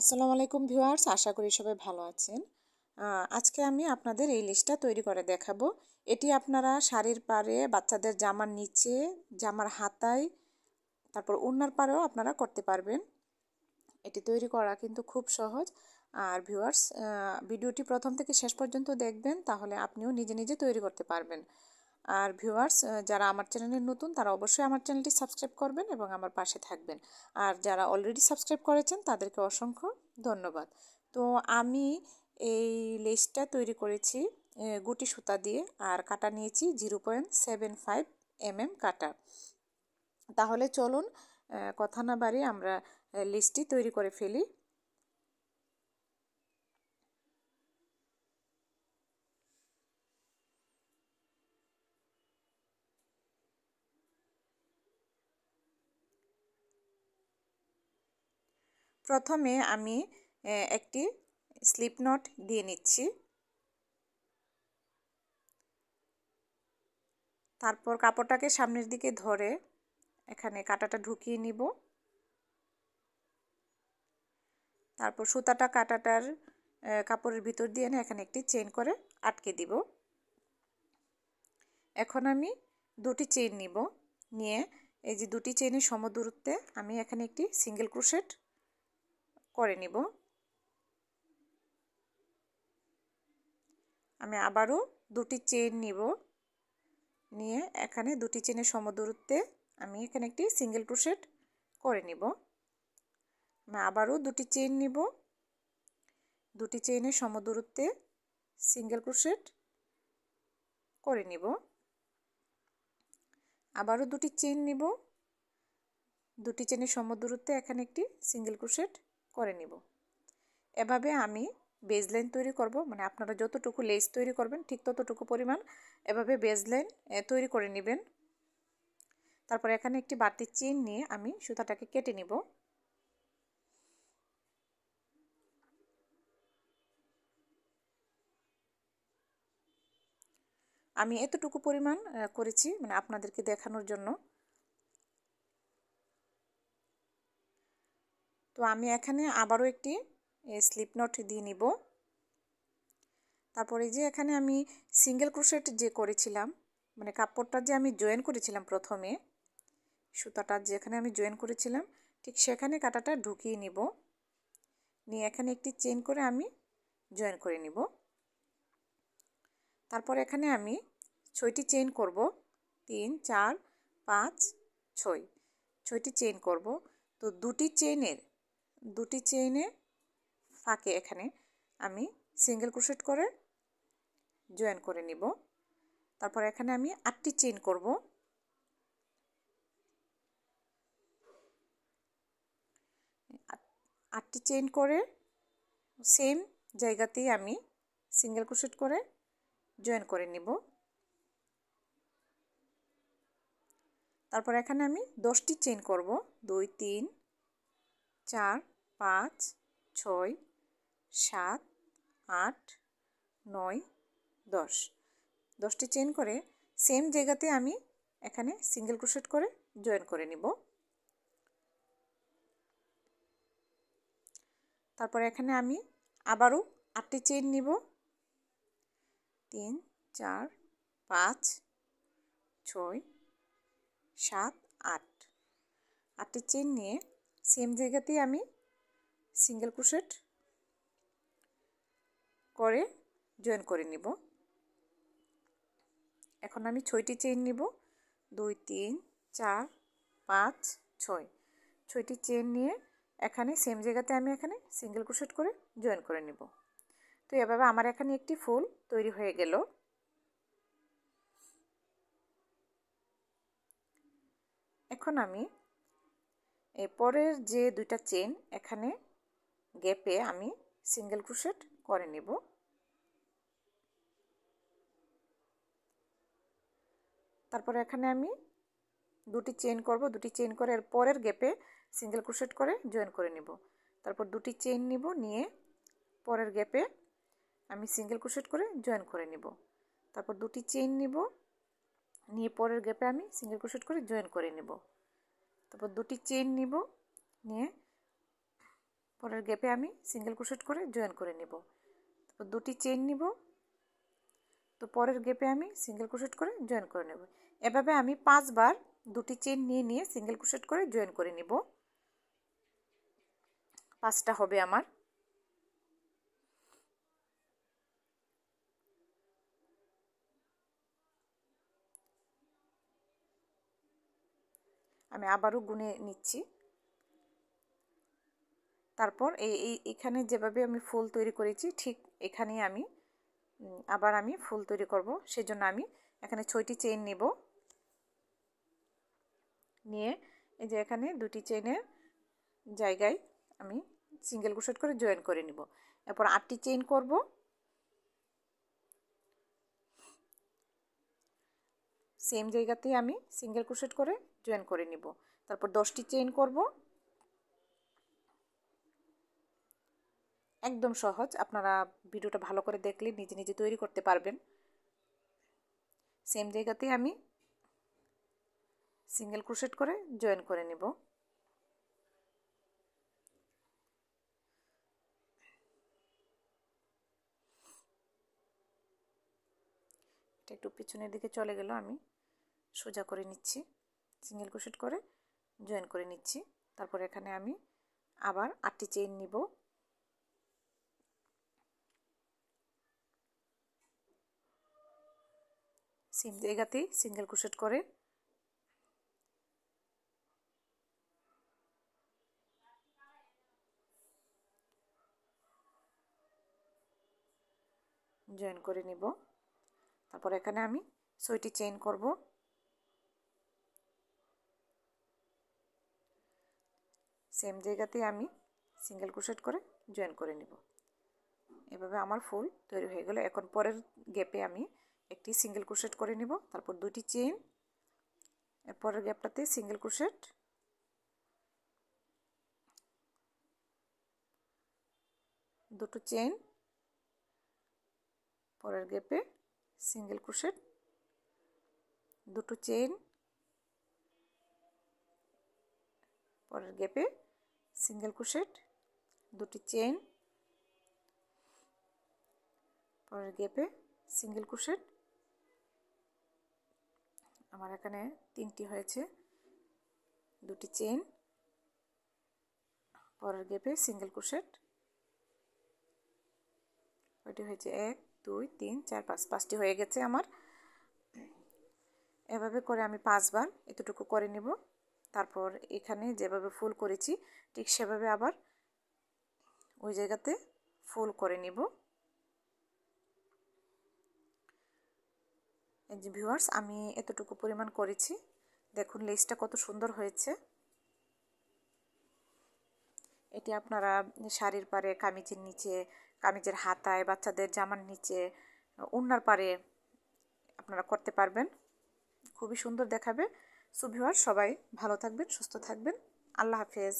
আসসালামু আলাইকুম ভিউয়ার্স আশা করি সবাই ভালো আছেন আজকে আমি আপনাদের এই লিস্টটা তৈরি করে দেখাবো এটি আপনারা শাড়ির পারে বাচ্চাদের জামার নিচে জামার হাতায় তারপর উন্নার পারেও আপনারা করতে পারবেন এটি তৈরি করা কিন্তু খুব সহজ আর ভিউয়ার্স ভিডিওটি প্রথম থেকে শেষ পর্যন্ত দেখবেন তাহলে আপনিও নিজে নিজে তৈরি করতে পারবেন আর ভিউয়ার্স যারা আমার চ্যানেলে নতুন তারা অবশ্যই আমার চ্যানেলটি সাবস্ক্রাইব করবেন এবং আমার পাশে থাকবেন আর যারা অলরেডি সাবস্ক্রাইব করেছেন তাদেরকে অসংখ্য ধন্যবাদ তো আমি এই লেসটা তৈরি করেছি গুটি সুতা দিয়ে আর কাটা নিয়েছি zero point seven five mm কাটা তাহলে চলুন কথা না বাড়ি আমরা লিস্টটি তৈরি করে ফেলি প্রথমে আমি একটি স্লিপ নট দিয়ে নিচ্ছি তারপর কাপড়টাকে সামনের দিকে ধরে এখানে কাটাটা ঢুকিয়ে নিব তারপর সুতাটা কাটাটার কাপড়ের ভিতর দিয়ে এখানে একটি চেইন করে আটকে দিব এখন আমি দুটি চেইন নিব নিয়ে এই যে দুটি চেইনের সমদূরত্বে আমি এখানে একটি সিঙ্গেল ক্রুশেট করে নিব আমি আবারও দুটি চেন নিব নিয়ে এখানে দুটি চেনের সমদূরত্বে আমি এখানে একটি সিঙ্গেল ক্রোশেট করে নিব আমি আবারও দুটি চেন নিব দুটি চেইনের সমদূরত্বে সিঙ্গেল ক্রোশেট করে নিব আবারও দুটি চেন নিব দুটি চেনের সমদূরত্বে এখানে একটি সিঙ্গেল ক্রোশেট করে নিব এভাবে আমি বেজ লাইন তৈরি করব মানে আপনারা যতটুকু লেস তৈরি করবেন ঠিক ততটুকু পরিমাণ এভাবে বেজ লাইন তৈরি করে নেবেন তারপর এখানে একটি বাড়তি চেন নিয়ে আমি সুতাটাকে কেটে নিব আমি এতটুকু পরিমাণ করেছি মানে আপনাদেরকে দেখানোর জন্য তো আমি এখানে আবারও একটি স্লিপ নট দিয়ে নিব তারপরে যে এখানে আমি সিঙ্গেল ক্রোশেট যে করেছিলাম মানে কাপড়টা যে আমি জয়েন করেছিলাম প্রথমে সুতাটা যেখানে আমি জয়েন করেছিলাম ঠিক সেখানে কাটাটা ঢুকিয়ে নিব নিয়ে এখানে একটি চেন করে আমি জয়েন করে নিব তারপর এখানে আমি ছয়টি চেন করব তিন চার পাঁচ ছয় ছয়টি চেন করব তো দুটি চেনের দুটি চেইনে ফাঁকে এখানে আমি সিঙ্গেল ক্রোশেট করে জয়েন করে নিব তারপর এখানে আমি আটটি চেইন করব আটটি চেইন করে সেম জায়গাতেই আমি সিঙ্গেল ক্রোশেট করে জয়েন করে নিব তারপর এখানে আমি দশটি চেইন করব দুই তিন চার পাঁচ ছয় সাত আট নয় দশ দশটি চেন করে সেম জায়গাতে আমি এখানে সিঙ্গেল ক্রোশেট করে জয়েন করে নিব তারপরে এখানে আমি আবারও আটটি চেন নিব তিন চার পাঁচ ছয় সাত আট আটটি চেন নিয়ে সেম জায়গাতেই আমি সিঙ্গেল ক্রুশেট করে জয়েন করে নিব এখন আমি ছয়টি চেইন নিব দুই তিন চার পাঁচ ছয় ছয়টি চেন নিয়ে এখানে সেম জায়গাতে আমি এখানে সিঙ্গেল ক্রুশেট করে জয়েন করে নিব তো এভাবে আমার এখানে একটি ফুল তৈরি হয়ে গেল এখন আমি এরপরের যে দুইটা চেন এখানে গ্যাপে আমি সিঙ্গেল ক্রুশেট করে নেব তারপরে এখানে আমি দুটি চেন করব দুটি চেন করে এর পরের গ্যাপে সিঙ্গেল ক্রুশেট করে জয়েন করে নিব তারপর দুটি চেন নিব নিয়ে পরের গ্যাপে আমি সিঙ্গেল ক্রুশেট করে জয়েন করে নিব তারপর দুটি চেন নিব নিয়ে পরের গ্যাপে আমি সিঙ্গেল ক্রুশেট করে জয়েন করে নেব তারপর দুটি চেন নিব নিয়ে পরের গ্যাপে আমি সিঙ্গেল ক্রোশেট করে জয়েন করে নিব তারপর দুটি চেন নিব তো পরের গ্যাপে আমি সিঙ্গেল ক্রোশেট করে জয়েন করে নেব এভাবে আমি পাঁচবার দুটি চেন নিয়ে নিয়ে সিঙ্গেল ক্রোশেট করে জয়েন করে নিব পাঁচটা হবে আমার আমি আবারও গুনে নিচ্ছি তারপর এই এখানে যেভাবে আমি ফুল তৈরি করেছি ঠিক এখানে আমি আবার আমি ফুল তৈরি করব সেজন্য আমি এখানে ছয়টি চেইন নেব নিয়ে এই যে এখানে দুটি চেইনের জায়গায় আমি সিঙ্গেল ক্রোশেট করে জয়েন করে নিব এরপর আটটি চেইন করব সেম জায়গাতেই আমি সিঙ্গেল ক্রোশেট করে জয়েন করে নিব তারপর দশটি চেইন করব একদম সহজ আপনারা ভিডিওটা ভালো করে দেখলে নিজে নিজে তৈরি করতে পারবেন সেম জায়গাতে আমি সিঙ্গেল ক্রোশেট করে জয়েন করে নিব একটু পিছনের দিকে চলে গেল আমি সোজা করে নিচ্ছি সিঙ্গেল ক্রোশেট করে জয়েন করে নিচ্ছি তারপর এখানে আমি আবার আটটি চেইন নিব সেম জায়গাতেই সিঙ্গেল ক্রোশেট করে জয়েন করে নিব তারপর এখানে আমি ছয়টি চেইন করবো সেম জায়গাতেই আমি সিঙ্গেল ক্রোশেট করে জয়েন করে নিব এভাবে আমার ফুল তৈরি হয়ে গেল এখন পরের গ্যাপে আমি একটি সিঙ্গেল ক্রোশেট করে নিব তারপর দুটি চেইন এরপরের গ্যাপটাতে সিঙ্গেল ক্রোশেট দুটো চেন পরের গ্যাপে সিঙ্গেল ক্রোশেট দুটো চেন পরের গ্যাপে সিঙ্গেল ক্রোশেট দুটি চেন পরের গেপে সিঙ্গেল ক্রোশেট আমার এখানে তিনটি হয়েছে দুটি চেন পরের গেপে সিঙ্গেল ক্রোশেট ওইটি হয়েছে এক দুই তিন চার পাঁচ পাঁচটি হয়ে গেছে আমার এভাবে করে আমি পাঁচবার এতটুকু করে নেবো তারপর এখানে যেভাবে ফুল করেছি ঠিক সেভাবে আবার ওই জায়গাতে ফুল করে নিব এই ভিউয়ার্স আমি এতটুকু পরিমাণ করেছি দেখুন লেসটা কত সুন্দর হয়েছে এটি আপনারা শাড়ির পারে কামিজের নিচে কামিজের হাতায় বাচ্চাদের জামার নিচে উন্নার পারে আপনারা করতে পারবেন খুবই সুন্দর দেখাবে সুভিওয়ার সবাই ভালো থাকবেন সুস্থ থাকবেন আল্লাহ হাফেজ